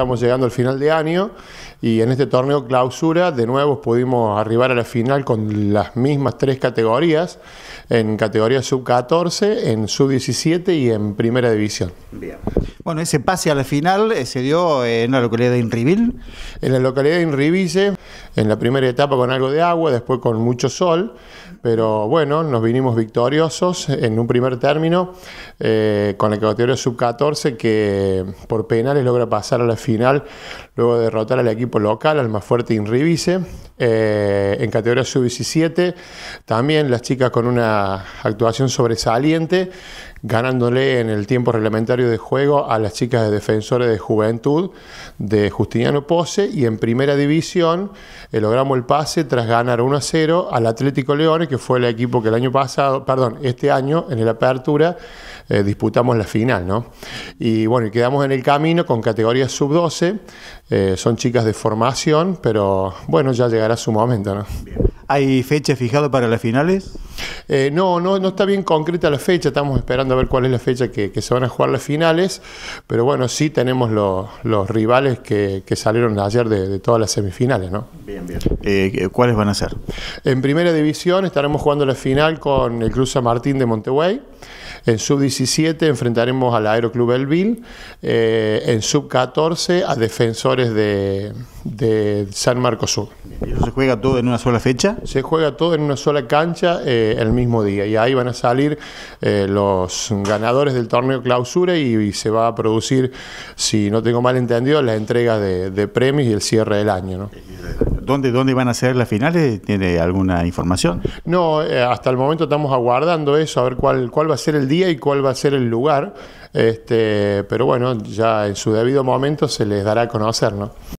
Estamos llegando al final de año y en este torneo clausura de nuevo pudimos arribar a la final con las mismas tres categorías, en categoría sub-14, en sub-17 y en primera división. Bien. Bueno, ese pase a la final eh, se dio eh, en la localidad de Inribil. En la localidad de Inribille en la primera etapa con algo de agua, después con mucho sol, pero bueno, nos vinimos victoriosos en un primer término eh, con la categoría sub-14 que por penales logra pasar a la final, luego de derrotar al equipo local, al más fuerte Inrivice. Eh, en categoría sub-17 también las chicas con una actuación sobresaliente ganándole en el tiempo reglamentario de juego a las chicas de Defensores de Juventud de Justiniano Pose y en primera división eh, logramos el pase tras ganar 1 a 0 al Atlético Leones, que fue el equipo que el año pasado, perdón, este año en la Apertura eh, disputamos la final, ¿no? Y bueno, quedamos en el camino con categoría sub-12, eh, son chicas de formación, pero bueno, ya llegará su momento, ¿Hay fecha fijada para las finales? Eh, no, no, no está bien concreta la fecha, estamos esperando a ver cuál es la fecha que, se van a jugar las finales, pero bueno, sí tenemos los, rivales que, salieron ayer de, todas las semifinales, ¿no? Bien, bien. Eh, ¿Cuáles van a ser? En primera división estaremos jugando la final con el Cruz San Martín de Montevideo en sub-17 enfrentaremos al Aeroclub Elvil, eh, en sub-14 a defensores de, San Marcos eso se juega todo en una sola fecha? Se juega todo en una sola cancha eh, el mismo día y ahí van a salir eh, los ganadores del torneo clausura y, se va a producir, si no tengo mal entendido, la entrega de, premios y el cierre del año. ¿Dónde, van a ser las finales? ¿Tiene alguna información? No, eh, hasta el momento estamos aguardando eso, a ver cuál, cuál va a ser el día y cuál va a ser el lugar. Este, pero bueno, ya en su debido momento se les dará a conocer, ¿no?